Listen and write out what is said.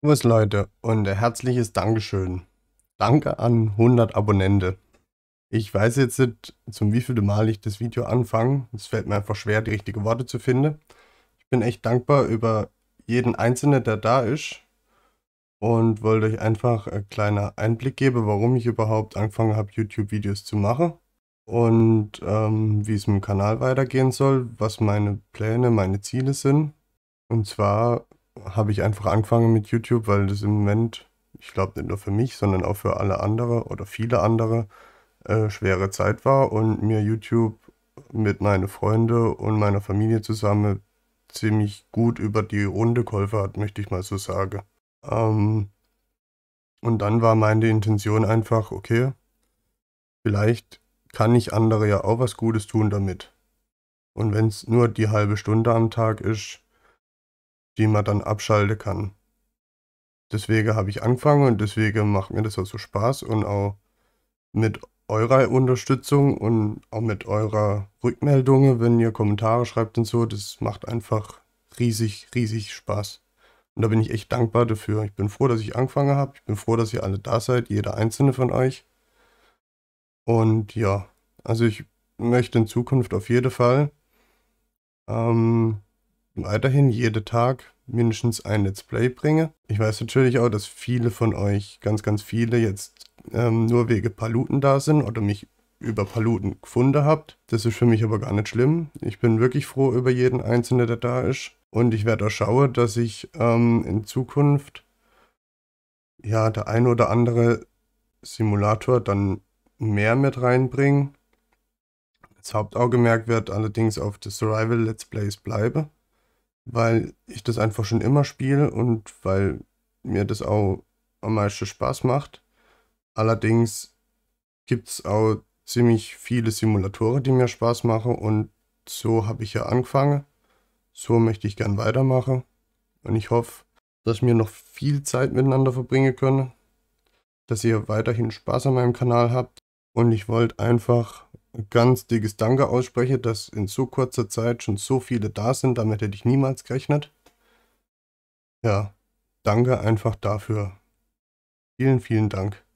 Servus Leute und ein herzliches Dankeschön. Danke an 100 Abonnente. Ich weiß jetzt nicht, zum wievielten Mal ich das Video anfange. Es fällt mir einfach schwer, die richtigen Worte zu finden. Ich bin echt dankbar über jeden Einzelnen, der da ist. Und wollte euch einfach einen kleinen Einblick geben, warum ich überhaupt angefangen habe, YouTube-Videos zu machen. Und ähm, wie es mit dem Kanal weitergehen soll, was meine Pläne, meine Ziele sind. Und zwar habe ich einfach angefangen mit YouTube, weil das im Moment, ich glaube nicht nur für mich, sondern auch für alle andere oder viele andere äh, schwere Zeit war und mir YouTube mit meinen Freunden und meiner Familie zusammen ziemlich gut über die Runde geholfen hat, möchte ich mal so sagen. Ähm, und dann war meine Intention einfach, okay, vielleicht kann ich andere ja auch was Gutes tun damit. Und wenn es nur die halbe Stunde am Tag ist, die man dann abschalten kann. Deswegen habe ich angefangen und deswegen macht mir das auch so Spaß und auch mit eurer Unterstützung und auch mit eurer Rückmeldung, wenn ihr Kommentare schreibt und so, das macht einfach riesig, riesig Spaß. Und da bin ich echt dankbar dafür. Ich bin froh, dass ich angefangen habe. Ich bin froh, dass ihr alle da seid, jeder einzelne von euch. Und ja, also ich möchte in Zukunft auf jeden Fall ähm, weiterhin jeden Tag mindestens ein Let's Play bringe. Ich weiß natürlich auch, dass viele von euch, ganz, ganz viele jetzt ähm, nur wegen Paluten da sind oder mich über Paluten gefunden habt. Das ist für mich aber gar nicht schlimm. Ich bin wirklich froh über jeden Einzelnen, der da ist. Und ich werde auch schauen, dass ich ähm, in Zukunft ja der ein oder andere Simulator dann mehr mit reinbringe. Das Hauptaugenmerk wird allerdings auf die Survival Let's Plays bleiben weil ich das einfach schon immer spiele und weil mir das auch am meisten Spaß macht. Allerdings gibt es auch ziemlich viele Simulatoren, die mir Spaß machen und so habe ich ja angefangen. So möchte ich gern weitermachen und ich hoffe, dass wir noch viel Zeit miteinander verbringen können, dass ihr weiterhin Spaß an meinem Kanal habt und ich wollte einfach ganz dickes Danke ausspreche, dass in so kurzer Zeit schon so viele da sind. Damit hätte ich niemals gerechnet. Ja, danke einfach dafür. Vielen, vielen Dank.